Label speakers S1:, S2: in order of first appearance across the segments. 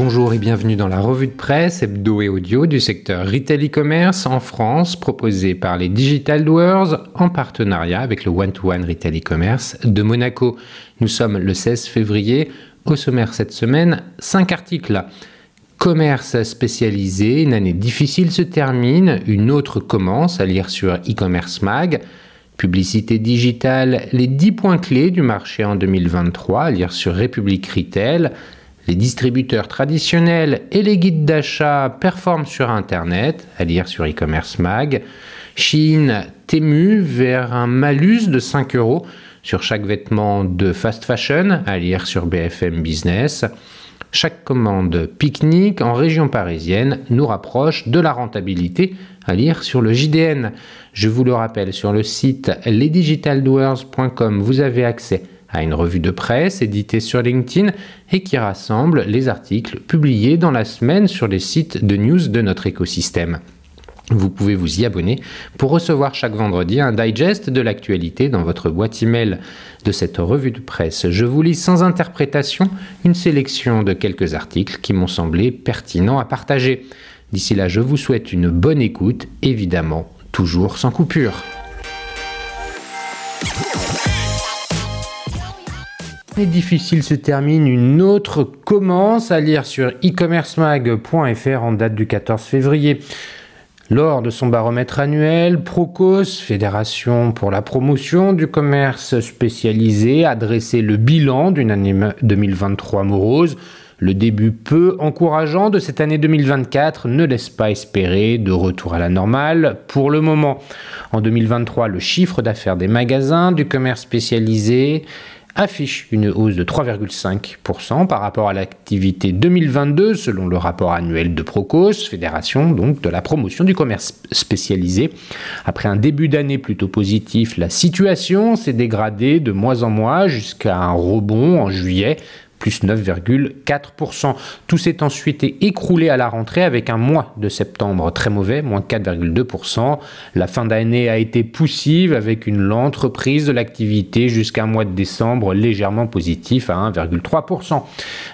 S1: Bonjour et bienvenue dans la revue de presse hebdo et audio du secteur retail e-commerce en France proposée par les Digital Doers en partenariat avec le One-to-One Retail e-commerce de Monaco. Nous sommes le 16 février. Au sommaire cette semaine, 5 articles. Commerce spécialisé, une année difficile se termine, une autre commence à lire sur e-commerce mag. Publicité digitale, les 10 points clés du marché en 2023 à lire sur République Retail. Les distributeurs traditionnels et les guides d'achat performent sur Internet, à lire sur e-commerce mag. Chine, t'émue vers un malus de 5 euros sur chaque vêtement de fast fashion, à lire sur BFM Business. Chaque commande pique-nique en région parisienne nous rapproche de la rentabilité à lire sur le JDN. Je vous le rappelle, sur le site lesdigitaldoers.com, vous avez accès à une revue de presse éditée sur LinkedIn et qui rassemble les articles publiés dans la semaine sur les sites de news de notre écosystème. Vous pouvez vous y abonner pour recevoir chaque vendredi un digest de l'actualité dans votre boîte email de cette revue de presse. Je vous lis sans interprétation une sélection de quelques articles qui m'ont semblé pertinents à partager. D'ici là, je vous souhaite une bonne écoute, évidemment, toujours sans coupure difficile se termine, une autre commence à lire sur e-commercemag.fr en date du 14 février. Lors de son baromètre annuel, Procos, Fédération pour la promotion du commerce spécialisé, a dressé le bilan d'une année 2023 morose. Le début peu encourageant de cette année 2024 ne laisse pas espérer de retour à la normale pour le moment. En 2023, le chiffre d'affaires des magasins du commerce spécialisé affiche une hausse de 3,5% par rapport à l'activité 2022 selon le rapport annuel de Procos, fédération donc de la promotion du commerce spécialisé. Après un début d'année plutôt positif, la situation s'est dégradée de mois en mois jusqu'à un rebond en juillet plus 9,4%. Tout s'est ensuite écroulé à la rentrée avec un mois de septembre très mauvais, moins 4,2%. La fin d'année a été poussive avec une lente reprise de l'activité jusqu'à un mois de décembre légèrement positif à 1,3%.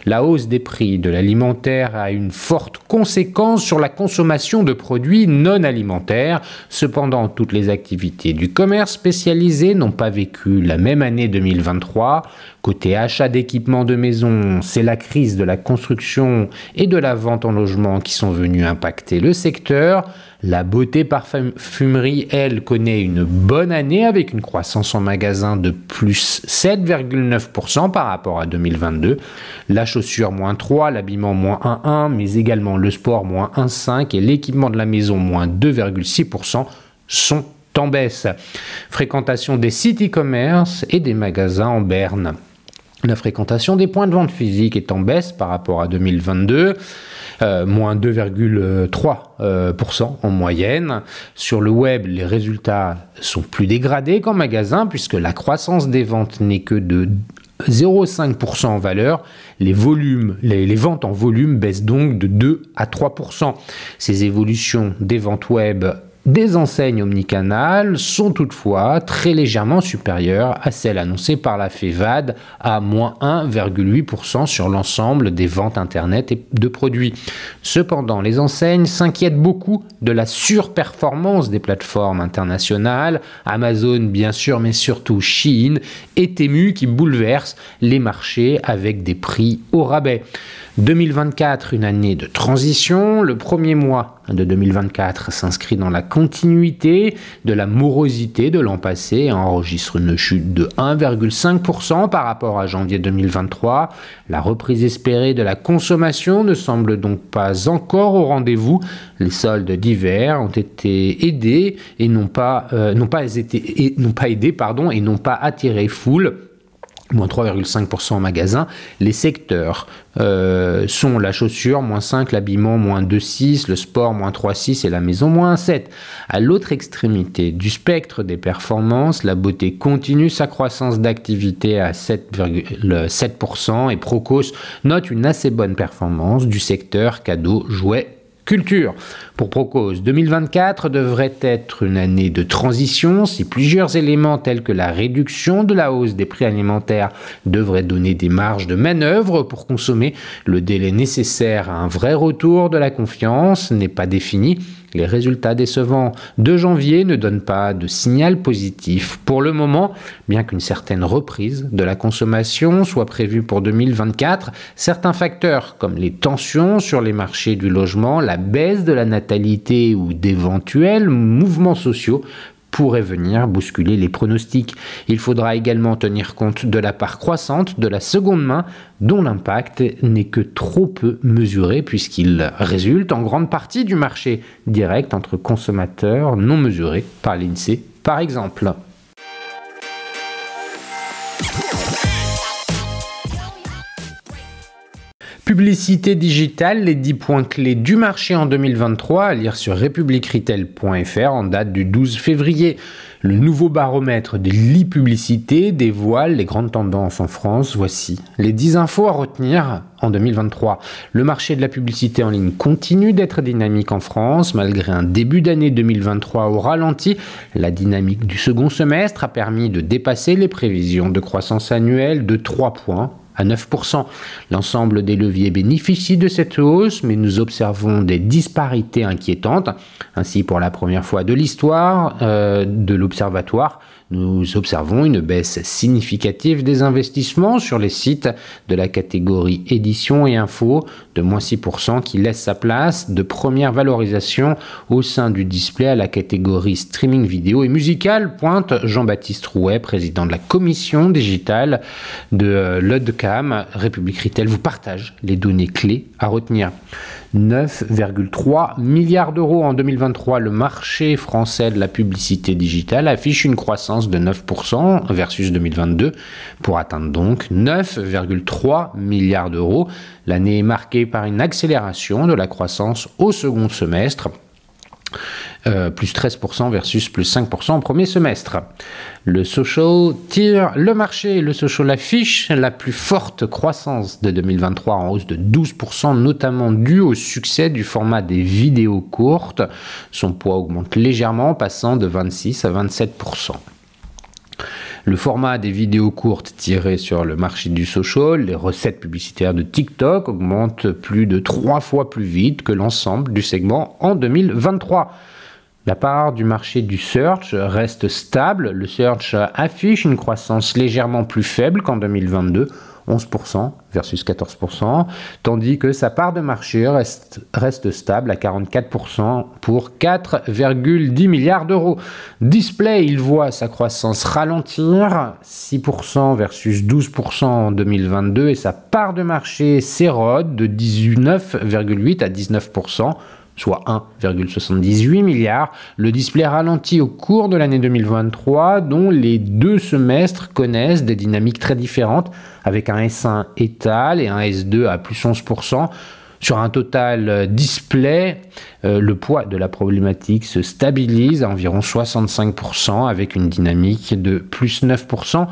S1: La hausse des prix de l'alimentaire a une forte conséquence sur la consommation de produits non alimentaires. Cependant, toutes les activités du commerce spécialisé n'ont pas vécu la même année 2023. Côté achat d'équipements de maison, c'est la crise de la construction et de la vente en logement qui sont venus impacter le secteur. La beauté parfumerie, elle, connaît une bonne année avec une croissance en magasin de plus 7,9% par rapport à 2022. La chaussure, moins 3, l'habillement, moins 1,1, mais également le sport, moins 1,5 et l'équipement de la maison, moins 2,6% sont en baisse. Fréquentation des sites e-commerce et des magasins en berne. La fréquentation des points de vente physiques est en baisse par rapport à 2022, euh, moins 2,3% euh, en moyenne. Sur le web, les résultats sont plus dégradés qu'en magasin puisque la croissance des ventes n'est que de 0,5% en valeur, les volumes, les, ventes en volume baissent donc de 2 à 3%. Ces évolutions des ventes web des enseignes omnicanales sont toutefois très légèrement supérieures à celles annoncées par la FEVAD à moins 1,8% sur l'ensemble des ventes Internet et de produits. Cependant, les enseignes s'inquiètent beaucoup de la surperformance des plateformes internationales, Amazon bien sûr, mais surtout Chine et Temu qui bouleversent les marchés avec des prix au rabais. 2024, une année de transition. Le premier mois de 2024 s'inscrit dans la continuité de la morosité de l'an passé et enregistre une chute de 1,5% par rapport à janvier 2023. La reprise espérée de la consommation ne semble donc pas encore au rendez-vous. Les soldes d'hiver ont été aidés et n'ont pas, euh, pas, pas aidés pardon, et n'ont pas attiré foule moins 3,5% en magasin. Les secteurs euh, sont la chaussure, moins 5, l'habillement, moins 2,6, le sport, moins 3,6 et la maison, moins 7%. À l'autre extrémité du spectre des performances, la beauté continue sa croissance d'activité à 7,7% et Procos note une assez bonne performance du secteur cadeau jouets Culture. Pour Procause, 2024 devrait être une année de transition si plusieurs éléments tels que la réduction de la hausse des prix alimentaires devraient donner des marges de manœuvre pour consommer. Le délai nécessaire à un vrai retour de la confiance n'est pas défini les résultats décevants de janvier ne donnent pas de signal positif pour le moment, bien qu'une certaine reprise de la consommation soit prévue pour 2024. Certains facteurs comme les tensions sur les marchés du logement, la baisse de la natalité ou d'éventuels mouvements sociaux pourrait venir bousculer les pronostics. Il faudra également tenir compte de la part croissante de la seconde main dont l'impact n'est que trop peu mesuré puisqu'il résulte en grande partie du marché direct entre consommateurs non mesurés par l'INSEE par exemple. Publicité digitale, les 10 points clés du marché en 2023 à lire sur republicretail.fr en date du 12 février. Le nouveau baromètre de l'e-publicité dévoile les grandes tendances en France. Voici les 10 infos à retenir en 2023. Le marché de la publicité en ligne continue d'être dynamique en France malgré un début d'année 2023 au ralenti. La dynamique du second semestre a permis de dépasser les prévisions de croissance annuelle de 3 points à 9%. L'ensemble des leviers bénéficient de cette hausse, mais nous observons des disparités inquiétantes. Ainsi, pour la première fois de l'histoire euh, de l'Observatoire, nous observons une baisse significative des investissements sur les sites de la catégorie édition et info de moins 6% qui laisse sa place de première valorisation au sein du display à la catégorie streaming vidéo et musical. pointe Jean-Baptiste Rouet, président de la commission digitale de euh, l'ODCAM. République Retail vous partage les données clés à retenir. 9,3 milliards d'euros. En 2023, le marché français de la publicité digitale affiche une croissance de 9% versus 2022 pour atteindre donc 9,3 milliards d'euros. L'année est marquée par une accélération de la croissance au second semestre. Euh, plus 13% versus plus 5% au premier semestre. Le social tire le marché. Le social affiche la plus forte croissance de 2023 en hausse de 12%, notamment dû au succès du format des vidéos courtes. Son poids augmente légèrement, passant de 26 à 27%. Le format des vidéos courtes tirées sur le marché du social, les recettes publicitaires de TikTok augmentent plus de 3 fois plus vite que l'ensemble du segment en 2023. La part du marché du search reste stable. Le search affiche une croissance légèrement plus faible qu'en 2022, 11% versus 14%, tandis que sa part de marché reste, reste stable à 44% pour 4,10 milliards d'euros. Display, il voit sa croissance ralentir, 6% versus 12% en 2022, et sa part de marché s'érode de 19,8 à 19% soit 1,78 milliard. Le display ralentit au cours de l'année 2023, dont les deux semestres connaissent des dynamiques très différentes, avec un S1 étal et un S2 à plus 11%. Sur un total euh, display, euh, le poids de la problématique se stabilise à environ 65% avec une dynamique de plus 9%,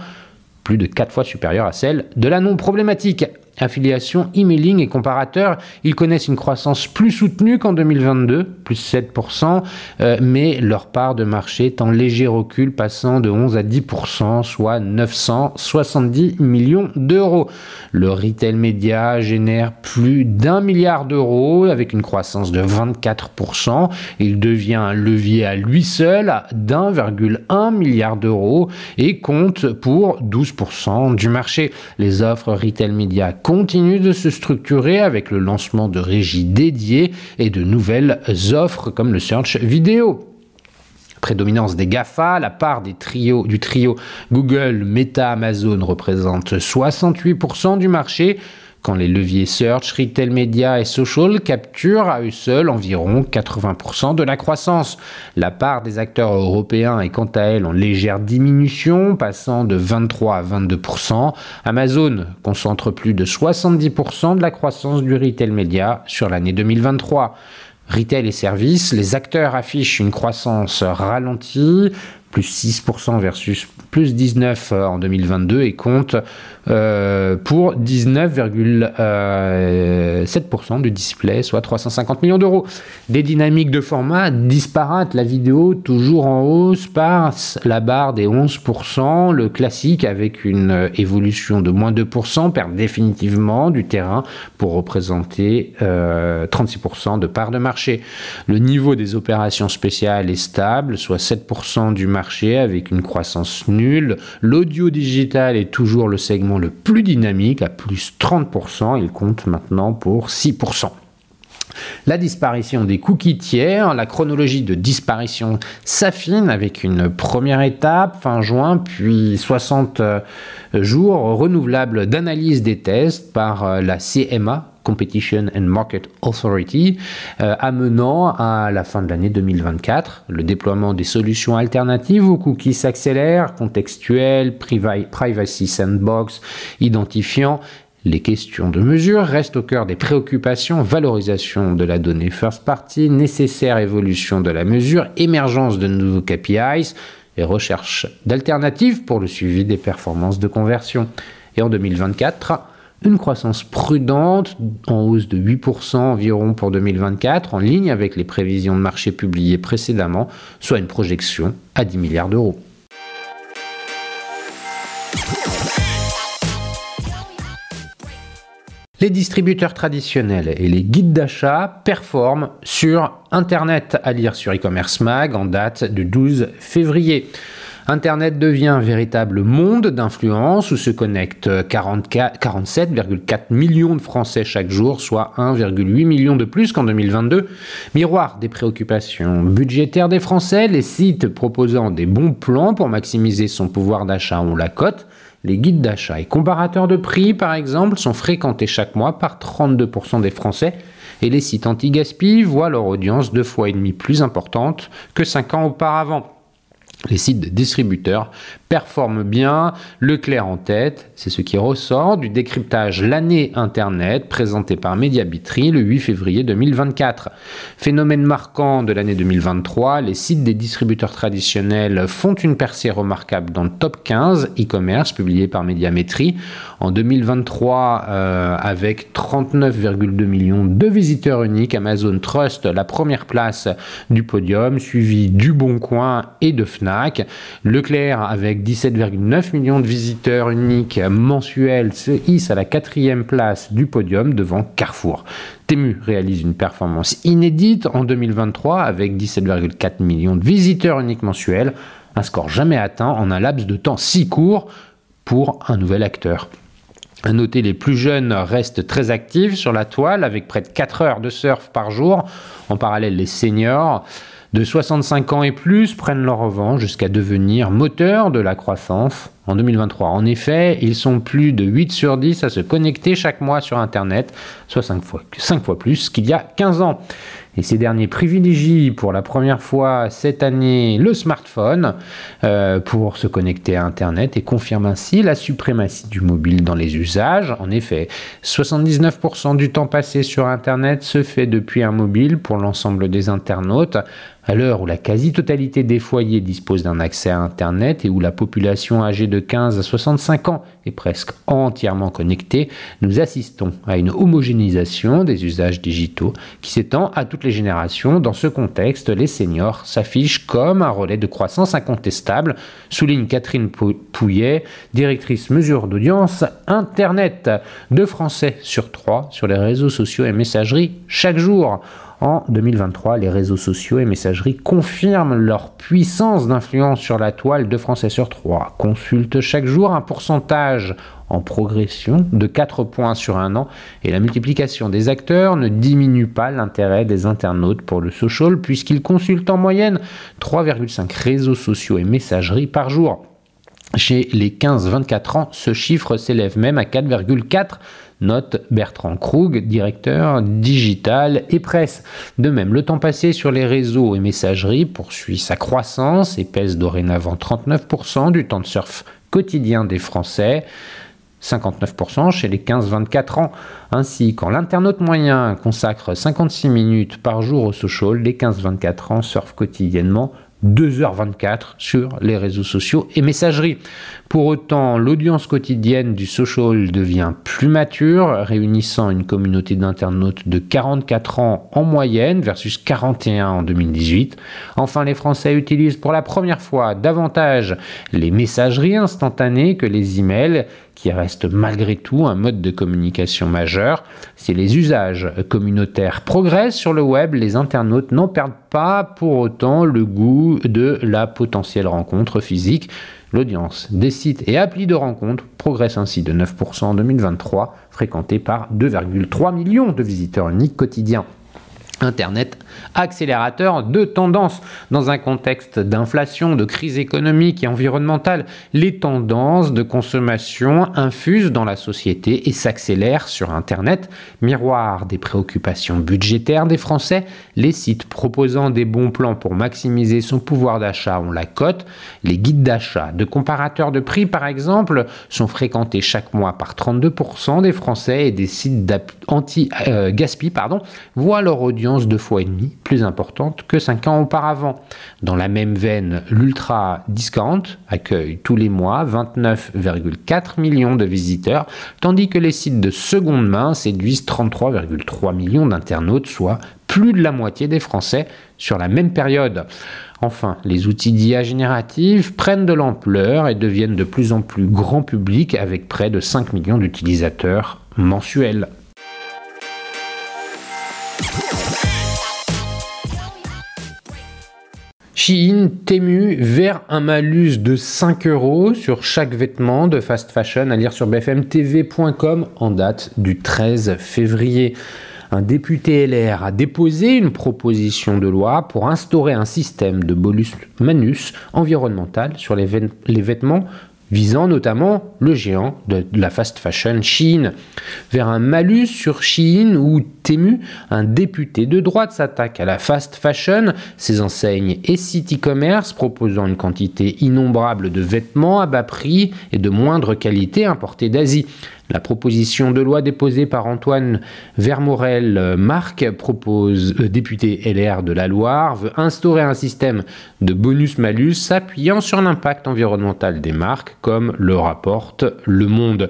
S1: plus de 4 fois supérieure à celle de la non problématique affiliation, emailing et comparateurs, ils connaissent une croissance plus soutenue qu'en 2022, plus 7%, euh, mais leur part de marché est en léger recul, passant de 11 à 10%, soit 970 millions d'euros. Le retail média génère plus d'un milliard d'euros avec une croissance de 24%. Il devient un levier à lui seul d'1,1 milliard d'euros et compte pour 12% du marché. Les offres retail média continue de se structurer avec le lancement de régies dédiées et de nouvelles offres comme le search vidéo prédominance des GAFA, la part du trio Google, Meta, Amazon représente 68% du marché, quand les leviers search, retail media et social capturent à eux seuls environ 80% de la croissance. La part des acteurs européens est quant à elle en légère diminution, passant de 23 à 22%. Amazon concentre plus de 70% de la croissance du retail media sur l'année 2023 retail et services, les acteurs affichent une croissance ralentie, plus 6% versus plus 19 euh, en 2022 et compte euh, pour 19,7% euh, du display, soit 350 millions d'euros. Des dynamiques de format disparates, la vidéo toujours en hausse par la barre des 11%, le classique avec une évolution de moins 2% perd définitivement du terrain pour représenter 36% de part de marché. Le niveau des opérations spéciales est stable, soit 7% du marché avec une croissance nulle. L'audio digital est toujours le segment le plus dynamique à plus 30%. Il compte maintenant pour 6% la disparition des cookies tiers, la chronologie de disparition s'affine avec une première étape fin juin, puis 60 euh, jours renouvelables d'analyse des tests par euh, la CMA, Competition and Market Authority, euh, amenant à la fin de l'année 2024 le déploiement des solutions alternatives aux cookies s'accélère, contextuel, privacy sandbox, identifiant les questions de mesure restent au cœur des préoccupations, valorisation de la donnée first party, nécessaire évolution de la mesure, émergence de nouveaux KPIs et recherche d'alternatives pour le suivi des performances de conversion. Et en 2024, une croissance prudente en hausse de 8% environ pour 2024, en ligne avec les prévisions de marché publiées précédemment, soit une projection à 10 milliards d'euros. les distributeurs traditionnels et les guides d'achat performent sur Internet, à lire sur e-commerce mag en date du 12 février. Internet devient un véritable monde d'influence où se connectent 47,4 millions de Français chaque jour, soit 1,8 million de plus qu'en 2022. Miroir des préoccupations budgétaires des Français, les sites proposant des bons plans pour maximiser son pouvoir d'achat ont la cote. Les guides d'achat et comparateurs de prix, par exemple, sont fréquentés chaque mois par 32% des Français et les sites anti-gaspi voient leur audience deux fois et demi plus importante que cinq ans auparavant. Les sites de distributeurs performent bien, Leclerc en tête, c'est ce qui ressort du décryptage L'année Internet présenté par Mediabitry le 8 février 2024. Phénomène marquant de l'année 2023, les sites des distributeurs traditionnels font une percée remarquable dans le top 15 e-commerce publié par Mediametri en 2023 euh, avec 39,2 millions de visiteurs uniques, Amazon Trust la première place du podium suivi du Bon Coin et de Fnac Leclerc avec 17,9 millions de visiteurs uniques mensuels se hisse à la quatrième place du podium devant Carrefour. Temu réalise une performance inédite en 2023 avec 17,4 millions de visiteurs uniques mensuels, un score jamais atteint en un laps de temps si court pour un nouvel acteur. À noter, les plus jeunes restent très actifs sur la toile avec près de 4 heures de surf par jour. En parallèle, les seniors de 65 ans et plus prennent leur revanche jusqu'à devenir moteur de la croissance en 2023. En effet, ils sont plus de 8 sur 10 à se connecter chaque mois sur Internet, soit 5 fois, plus qu'il y a 15 ans. Et ces derniers privilégient pour la première fois cette année le smartphone euh, pour se connecter à Internet et confirment ainsi la suprématie du mobile dans les usages. En effet, 79% du temps passé sur Internet se fait depuis un mobile pour l'ensemble des internautes. À l'heure où la quasi-totalité des foyers dispose d'un accès à Internet et où la population âgée de 15 à 65 ans est presque entièrement connectée, nous assistons à une homogénéisation des usages digitaux qui s'étend à toutes les générations. Dans ce contexte, les seniors s'affichent comme un relais de croissance incontestable, souligne Catherine Pouillet, directrice mesure d'audience Internet. de Français sur trois sur les réseaux sociaux et messageries chaque jour. En 2023, les réseaux sociaux et messageries confirment leur puissance d'influence sur la toile de Français sur 3. Consultent chaque jour un pourcentage en progression de 4 points sur un an et la multiplication des acteurs ne diminue pas l'intérêt des internautes pour le social puisqu'ils consultent en moyenne 3,5 réseaux sociaux et messageries par jour. Chez les 15-24 ans, ce chiffre s'élève même à 4,4 note Bertrand Krug, directeur digital et presse. De même, le temps passé sur les réseaux et messageries poursuit sa croissance et pèse dorénavant 39% du temps de surf quotidien des Français. 59% chez les 15-24 ans. Ainsi, quand l'internaute moyen consacre 56 minutes par jour au social, les 15-24 ans surfent quotidiennement 2h24 sur les réseaux sociaux et messagerie. Pour autant, l'audience quotidienne du social devient plus mature, réunissant une communauté d'internautes de 44 ans en moyenne versus 41 en 2018. Enfin, les Français utilisent pour la première fois davantage les messageries instantanées que les emails qui reste malgré tout un mode de communication majeur. Si les usages communautaires progressent sur le web, les internautes n'en perdent pas pour autant le goût de la potentielle rencontre physique. L'audience des sites et applis de rencontres progresse ainsi de 9% en 2023, fréquentée par 2,3 millions de visiteurs uniques quotidiens. Internet accélérateur de tendance. Dans un contexte d'inflation, de crise économique et environnementale, les tendances de consommation infusent dans la société et s'accélèrent sur Internet. Miroir des préoccupations budgétaires des Français, les sites proposant des bons plans pour maximiser son pouvoir d'achat ont la cote. Les guides d'achat de comparateurs de prix, par exemple, sont fréquentés chaque mois par 32% des Français et des sites anti-gaspi euh, voient leur audience deux fois et demi plus importante que 5 ans auparavant. Dans la même veine, l'Ultra Discount accueille tous les mois 29,4 millions de visiteurs, tandis que les sites de seconde main séduisent 33,3 millions d'internautes, soit plus de la moitié des Français sur la même période. Enfin, les outils d'IA générative prennent de l'ampleur et deviennent de plus en plus grand public avec près de 5 millions d'utilisateurs mensuels. Chine, Temu vers un malus de 5 euros sur chaque vêtement de fast fashion à lire sur bfmtv.com en date du 13 février un député LR a déposé une proposition de loi pour instaurer un système de bonus-manus environnemental sur les, vêtements visant notamment le géant de la fast fashion Chine. Vers un malus sur Chine Ou Temu, un député de droite, s'attaque à la fast fashion, ses enseignes et city commerce proposant une quantité innombrable de vêtements à bas prix et de moindre qualité importés d'Asie. La proposition de loi déposée par Antoine Vermorel-Marc, euh, propose euh, député LR de la Loire, veut instaurer un système de bonus-malus s'appuyant sur l'impact environnemental des marques, comme le rapporte Le Monde.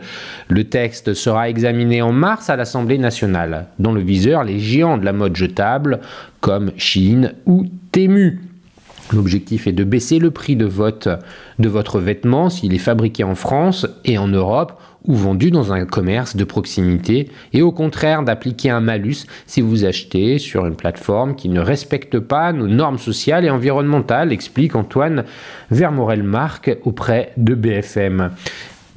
S1: Le texte sera examiné en mars à l'Assemblée nationale. Dans le viseur, les géants de la mode jetable, comme Chine ou Temu. L'objectif est de baisser le prix de vote de votre vêtement s'il est fabriqué en France et en Europe ou vendu dans un commerce de proximité et au contraire d'appliquer un malus si vous achetez sur une plateforme qui ne respecte pas nos normes sociales et environnementales, explique Antoine Vermorel-Marc auprès de BFM.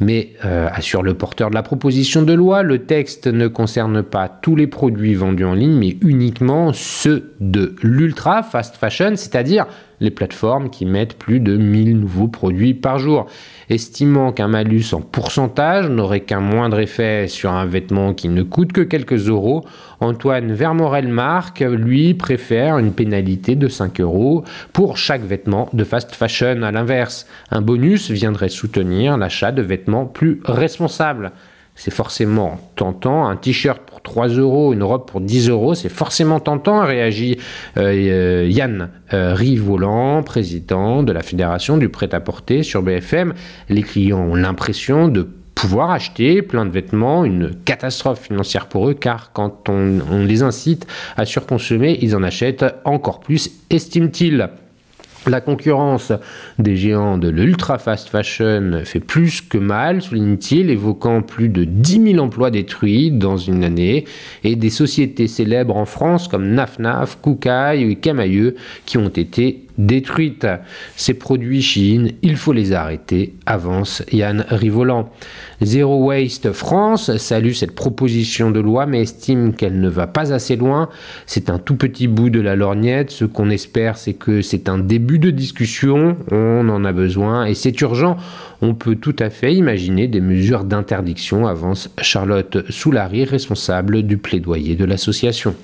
S1: Mais euh, assure le porteur de la proposition de loi, le texte ne concerne pas tous les produits vendus en ligne, mais uniquement ceux de l'ultra fast fashion, c'est-à-dire les plateformes qui mettent plus de 1000 nouveaux produits par jour, estimant qu'un malus en pourcentage n'aurait qu'un moindre effet sur un vêtement qui ne coûte que quelques euros. Antoine Vermorel-Marc, lui, préfère une pénalité de 5 euros pour chaque vêtement de fast fashion. À l'inverse, un bonus viendrait soutenir l'achat de vêtements plus responsables c'est forcément tentant. Un t-shirt pour 3 euros, une robe pour 10 euros, c'est forcément tentant, réagit euh, euh, Yann euh, président de la Fédération du prêt-à-porter sur BFM. Les clients ont l'impression de pouvoir acheter plein de vêtements, une catastrophe financière pour eux, car quand on, on les incite à surconsommer, ils en achètent encore plus, estime-t-il. La concurrence des géants de l'ultra fast fashion fait plus que mal, souligne-t-il, évoquant plus de 10 000 emplois détruits dans une année et des sociétés célèbres en France comme Nafnaf, Koukaï ou Camailleux qui ont été détruite. Ces produits Chine, il faut les arrêter, avance Yann Rivolant. Zero Waste France salue cette proposition de loi mais estime qu'elle ne va pas assez loin. C'est un tout petit bout de la lorgnette. Ce qu'on espère, c'est que c'est un début de discussion. On en a besoin et c'est urgent. On peut tout à fait imaginer des mesures d'interdiction, avance Charlotte Soulary, responsable du plaidoyer de l'association.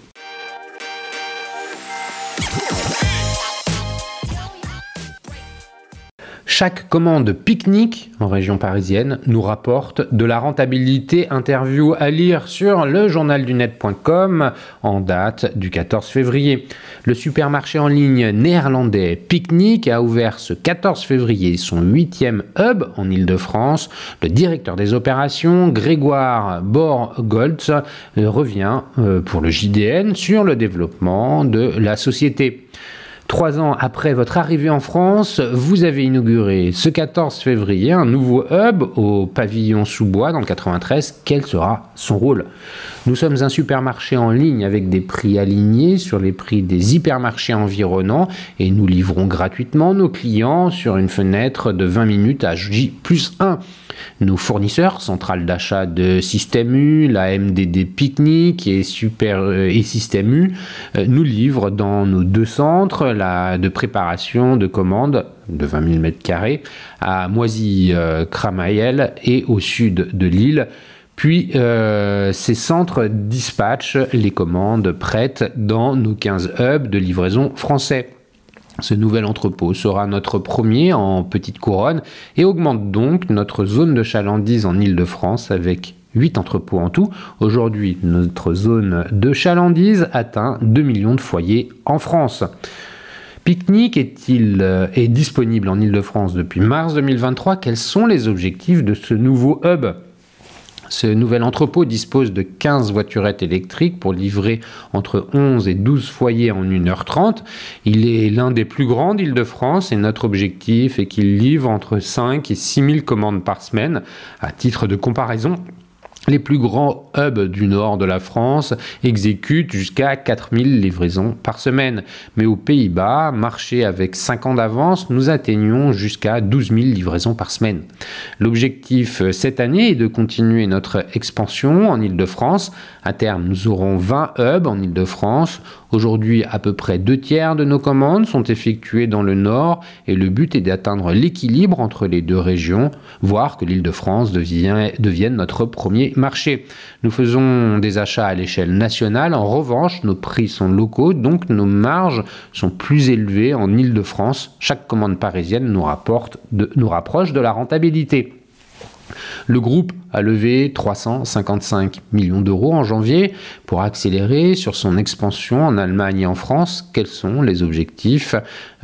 S1: Chaque commande pique-nique en région parisienne nous rapporte de la rentabilité interview à lire sur le lejournaldunet.com en date du 14 février. Le supermarché en ligne néerlandais Picnic a ouvert ce 14 février son huitième hub en Ile-de-France. Le directeur des opérations, Grégoire Borgoltz, revient euh, pour le JDN sur le développement de la société. Trois ans après votre arrivée en France, vous avez inauguré ce 14 février un nouveau hub au pavillon sous-bois dans le 93. Quel sera son rôle Nous sommes un supermarché en ligne avec des prix alignés sur les prix des hypermarchés environnants et nous livrons gratuitement nos clients sur une fenêtre de 20 minutes à J 1. Nos fournisseurs, Centrale d'achat de Système U, la MDD Picnic et, Super, euh, et Système U, euh, nous livrent dans nos deux centres de préparation, de commandes de 20 000 m2, à Moisy-Cramayel euh, et au sud de l'île. Puis euh, ces centres dispatchent les commandes prêtes dans nos 15 hubs de livraison français. Ce nouvel entrepôt sera notre premier en petite couronne et augmente donc notre zone de chalandise en Île-de-France avec 8 entrepôts en tout. Aujourd'hui, notre zone de chalandise atteint 2 millions de foyers en France. Picnic est-il euh, est disponible en Ile-de-France depuis mars 2023 Quels sont les objectifs de ce nouveau hub ce nouvel entrepôt dispose de 15 voiturettes électriques pour livrer entre 11 et 12 foyers en 1h30. Il est l'un des plus grands d'Île-de-France et notre objectif est qu'il livre entre 5 et 6 000 commandes par semaine. À titre de comparaison, les plus grands hubs du nord de la France exécutent jusqu'à 4000 livraisons par semaine. Mais aux Pays-Bas, marché avec 5 ans d'avance, nous atteignons jusqu'à 12 000 livraisons par semaine. L'objectif euh, cette année est de continuer notre expansion en Ile-de-France. À terme, nous aurons 20 hubs en Ile-de-France. Aujourd'hui, à peu près deux tiers de nos commandes sont effectuées dans le nord et le but est d'atteindre l'équilibre entre les deux régions, voire que l'île de France devienne, notre premier marché. Nous faisons des achats à l'échelle nationale. En revanche, nos prix sont locaux, donc nos marges sont plus élevées en île de France. Chaque commande parisienne nous rapproche de la rentabilité. Le groupe a levé 355 millions d'euros en janvier pour accélérer sur son expansion en Allemagne et en France. Quels sont les objectifs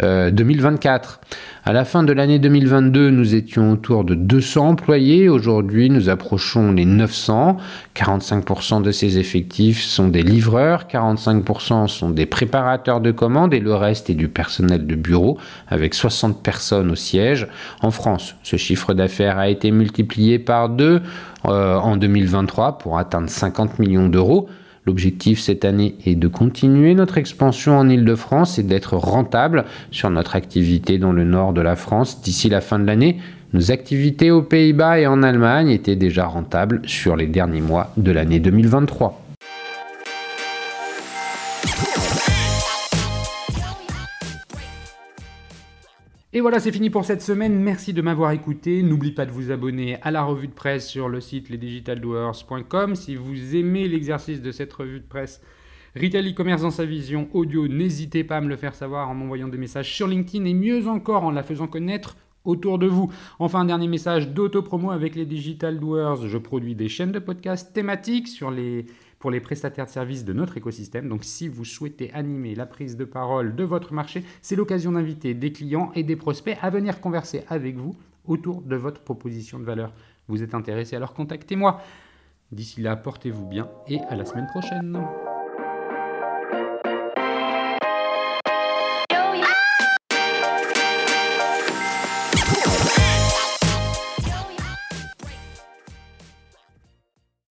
S1: 2024 euh, à la fin de l'année 2022, nous étions autour de 200 employés. Aujourd'hui, nous approchons les 900. 45% de ces effectifs sont des livreurs, 45% sont des préparateurs de commandes et le reste est du personnel de bureau avec 60 personnes au siège. En France, ce chiffre d'affaires a été multiplié par deux euh, en 2023 pour atteindre 50 millions d'euros. L'objectif cette année est de continuer notre expansion en île de france et d'être rentable sur notre activité dans le nord de la France d'ici la fin de l'année. Nos activités aux Pays-Bas et en Allemagne étaient déjà rentables sur les derniers mois de l'année 2023. Et voilà, c'est fini pour cette semaine. Merci de m'avoir écouté. N'oublie pas de vous abonner à la revue de presse sur le site lesdigitaldoers.com. Si vous aimez l'exercice de cette revue de presse, Retail e-commerce dans sa vision audio, n'hésitez pas à me le faire savoir en m'envoyant des messages sur LinkedIn et mieux encore en la faisant connaître autour de vous. Enfin, un dernier message d'autopromo avec les Digital Doers. Je produis des chaînes de podcasts thématiques sur les pour les prestataires de services de notre écosystème. Donc si vous souhaitez animer la prise de parole de votre marché, c'est l'occasion d'inviter des clients et des prospects à venir converser avec vous autour de votre proposition de valeur. Vous êtes intéressé, alors contactez-moi. D'ici là, portez-vous bien et à la semaine prochaine.